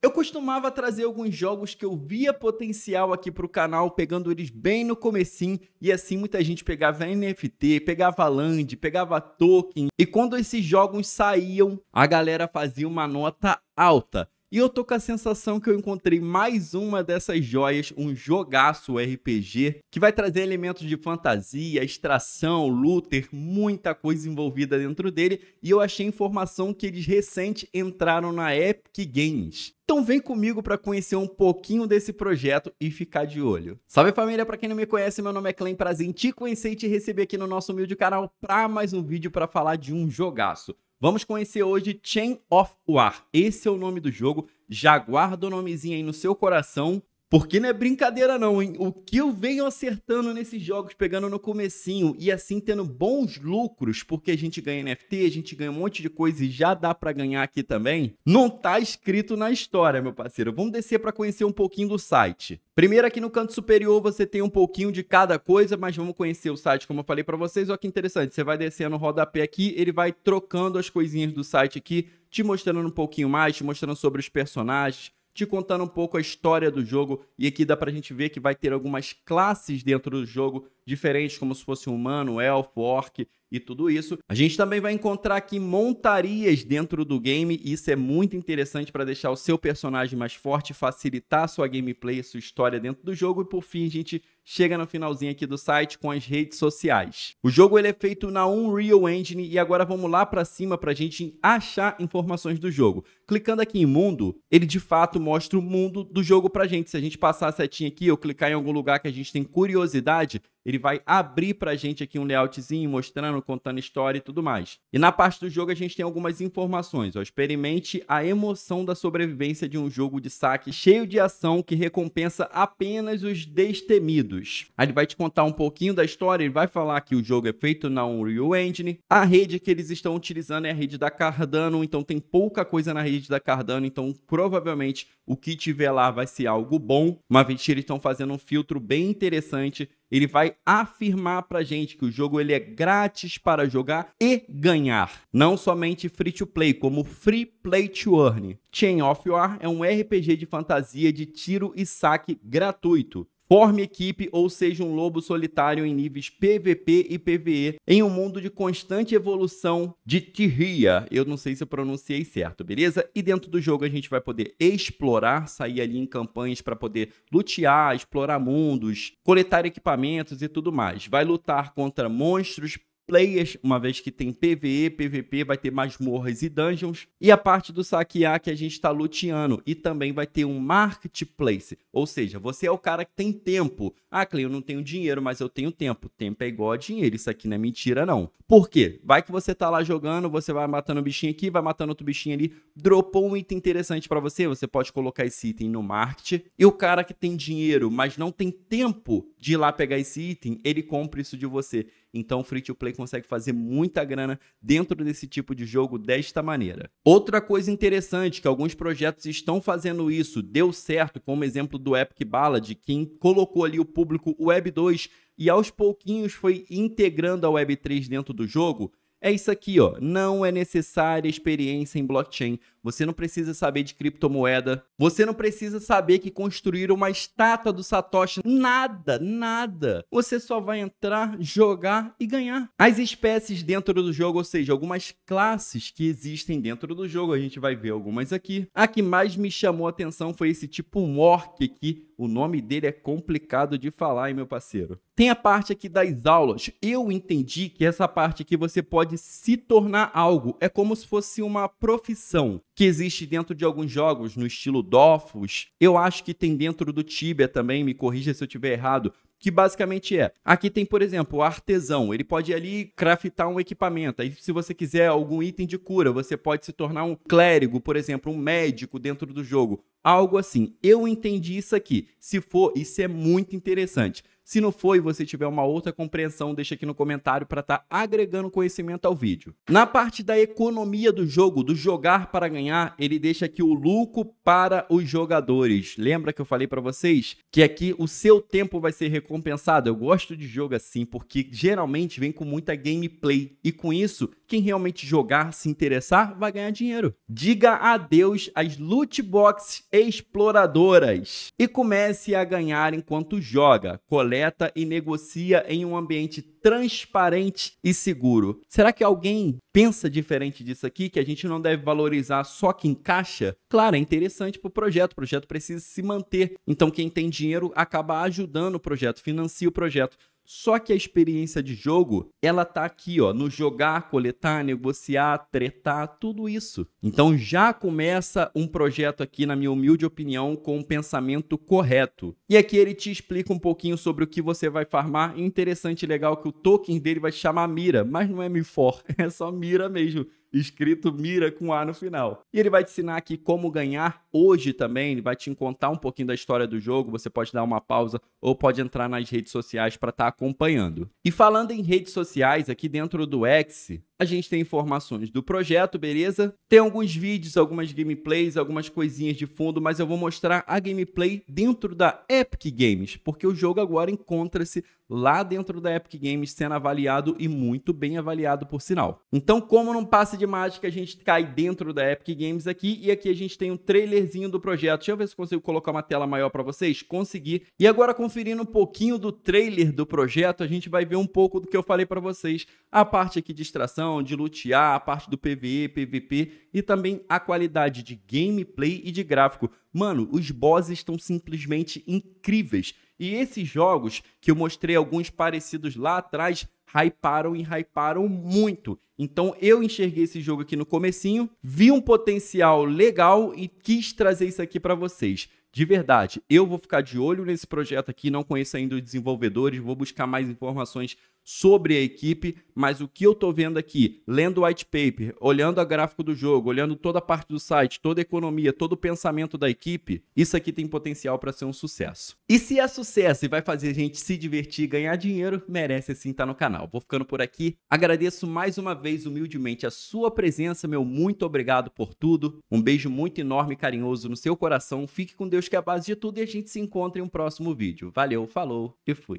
Eu costumava trazer alguns jogos que eu via potencial aqui para o canal, pegando eles bem no comecinho, e assim muita gente pegava NFT, pegava land, pegava token, e quando esses jogos saíam, a galera fazia uma nota alta. E eu tô com a sensação que eu encontrei mais uma dessas joias, um jogaço RPG, que vai trazer elementos de fantasia, extração, looter, muita coisa envolvida dentro dele, e eu achei informação que eles recente entraram na Epic Games. Então vem comigo para conhecer um pouquinho desse projeto e ficar de olho. Salve família, para quem não me conhece, meu nome é Clem, prazer em te conhecer e te receber aqui no nosso humilde canal para mais um vídeo para falar de um jogaço. Vamos conhecer hoje Chain of War. Esse é o nome do jogo. Já guarda o nomezinho aí no seu coração, porque não é brincadeira não, hein? O que eu venho acertando nesses jogos, pegando no comecinho e assim tendo bons lucros, porque a gente ganha NFT, a gente ganha um monte de coisa e já dá para ganhar aqui também, não tá escrito na história, meu parceiro. Vamos descer para conhecer um pouquinho do site. Primeiro aqui no canto superior você tem um pouquinho de cada coisa, mas vamos conhecer o site como eu falei para vocês. Olha que interessante, você vai descendo o rodapé aqui, ele vai trocando as coisinhas do site aqui, te mostrando um pouquinho mais, te mostrando sobre os personagens, te contando um pouco a história do jogo. E aqui dá pra gente ver que vai ter algumas classes dentro do jogo diferentes, como se fosse humano, elfo, orc e tudo isso. A gente também vai encontrar aqui montarias dentro do game, e isso é muito interessante para deixar o seu personagem mais forte, facilitar a sua gameplay, a sua história dentro do jogo, e por fim a gente chega no finalzinho aqui do site com as redes sociais. O jogo ele é feito na Unreal Engine e agora vamos lá para cima para a gente achar informações do jogo. Clicando aqui em mundo, ele de fato mostra o mundo do jogo para gente. Se a gente passar a setinha aqui ou clicar em algum lugar que a gente tem curiosidade, ele vai abrir para a gente aqui um layoutzinho, mostrando, contando história e tudo mais. E na parte do jogo a gente tem algumas informações. Ó. Experimente a emoção da sobrevivência de um jogo de saque cheio de ação que recompensa apenas os destemidos. Aí ele vai te contar um pouquinho da história, ele vai falar que o jogo é feito na Unreal Engine. A rede que eles estão utilizando é a rede da Cardano, então tem pouca coisa na rede da Cardano, então provavelmente o que tiver lá vai ser algo bom. Mas vez eles estão fazendo um filtro bem interessante ele vai afirmar pra gente que o jogo ele é grátis para jogar e ganhar, não somente free to play, como free play to earn. Chain of War é um RPG de fantasia de tiro e saque gratuito. Forme equipe ou seja um lobo solitário em níveis PVP e PVE em um mundo de constante evolução de Tirria. Eu não sei se eu pronunciei certo, beleza? E dentro do jogo a gente vai poder explorar, sair ali em campanhas para poder lutear, explorar mundos, coletar equipamentos e tudo mais. Vai lutar contra monstros, players, uma vez que tem PVE, PVP, vai ter masmorras e dungeons, e a parte do saquear que a gente está luteando, e também vai ter um marketplace, ou seja, você é o cara que tem tempo. Ah, Clay, eu não tenho dinheiro, mas eu tenho tempo. Tempo é igual a dinheiro, isso aqui não é mentira não. Por quê? Vai que você tá lá jogando, você vai matando um bichinho aqui, vai matando outro bichinho ali, dropou um item interessante para você, você pode colocar esse item no market, e o cara que tem dinheiro, mas não tem tempo de ir lá pegar esse item, ele compra isso de você. Então, o free to play consegue fazer muita grana dentro desse tipo de jogo desta maneira. Outra coisa interessante que alguns projetos estão fazendo isso, deu certo, como exemplo do Epic Ballad, quem colocou ali o público Web 2 e aos pouquinhos foi integrando a Web 3 dentro do jogo. É isso aqui, ó. Não é necessária experiência em blockchain. Você não precisa saber de criptomoeda. Você não precisa saber que construir uma estátua do Satoshi. Nada, nada. Você só vai entrar, jogar e ganhar. As espécies dentro do jogo, ou seja, algumas classes que existem dentro do jogo, a gente vai ver algumas aqui. A que mais me chamou a atenção foi esse tipo um orc que o nome dele é complicado de falar, hein, meu parceiro? Tem a parte aqui das aulas. Eu entendi que essa parte aqui você pode se tornar algo. É como se fosse uma profissão que existe dentro de alguns jogos, no estilo Dofus. Eu acho que tem dentro do Tibia também, me corrija se eu estiver errado que basicamente é. Aqui tem, por exemplo, o artesão. Ele pode ali craftar um equipamento. Aí, se você quiser algum item de cura, você pode se tornar um clérigo, por exemplo, um médico dentro do jogo. Algo assim. Eu entendi isso aqui. Se for, isso é muito interessante. Se não foi e você tiver uma outra compreensão, deixa aqui no comentário para estar tá agregando conhecimento ao vídeo. Na parte da economia do jogo, do jogar para ganhar, ele deixa aqui o lucro para os jogadores. Lembra que eu falei para vocês que aqui o seu tempo vai ser recompensado? Eu gosto de jogo assim porque geralmente vem com muita gameplay e com isso, quem realmente jogar, se interessar, vai ganhar dinheiro. Diga adeus às loot boxes exploradoras e comece a ganhar enquanto joga. Coleta e negocia em um ambiente transparente e seguro. Será que alguém pensa diferente disso aqui, que a gente não deve valorizar só quem encaixa? Claro, é interessante para o projeto, o projeto precisa se manter. Então, quem tem dinheiro acaba ajudando o projeto, financia o projeto. Só que a experiência de jogo, ela tá aqui, ó, no jogar, coletar, negociar, tretar, tudo isso. Então já começa um projeto aqui, na minha humilde opinião, com um pensamento correto. E aqui ele te explica um pouquinho sobre o que você vai farmar. Interessante e legal que o token dele vai se chamar mira, mas não é mifor, é só mira mesmo escrito Mira com A no final. E ele vai te ensinar aqui como ganhar hoje também, ele vai te contar um pouquinho da história do jogo, você pode dar uma pausa ou pode entrar nas redes sociais para estar tá acompanhando. E falando em redes sociais, aqui dentro do X, a gente tem informações do projeto, beleza? Tem alguns vídeos, algumas gameplays, algumas coisinhas de fundo, mas eu vou mostrar a gameplay dentro da Epic Games, porque o jogo agora encontra-se lá dentro da Epic Games sendo avaliado e muito bem avaliado por sinal. Então, como não passa de mágica, a gente cai dentro da Epic Games aqui e aqui a gente tem um trailerzinho do projeto. Deixa eu ver se consigo colocar uma tela maior para vocês. Consegui. E agora conferindo um pouquinho do trailer do projeto, a gente vai ver um pouco do que eu falei para vocês a parte aqui de extração, de lutear, a parte do PVE, PVP e também a qualidade de gameplay e de gráfico. Mano, os bosses estão simplesmente incríveis. E esses jogos, que eu mostrei alguns parecidos lá atrás, hyparam e hyparam muito. Então eu enxerguei esse jogo aqui no comecinho, vi um potencial legal e quis trazer isso aqui para vocês. De verdade, eu vou ficar de olho nesse projeto aqui, não conheço ainda os desenvolvedores, vou buscar mais informações sobre a equipe, mas o que eu estou vendo aqui, lendo o white paper, olhando o gráfico do jogo, olhando toda a parte do site, toda a economia, todo o pensamento da equipe, isso aqui tem potencial para ser um sucesso. E se é sucesso e vai fazer a gente se divertir e ganhar dinheiro, merece sim estar tá no canal. Vou ficando por aqui. Agradeço mais uma vez humildemente a sua presença, meu muito obrigado por tudo. Um beijo muito enorme e carinhoso no seu coração. Fique com Deus que é a base de tudo e a gente se encontra em um próximo vídeo. Valeu, falou e fui.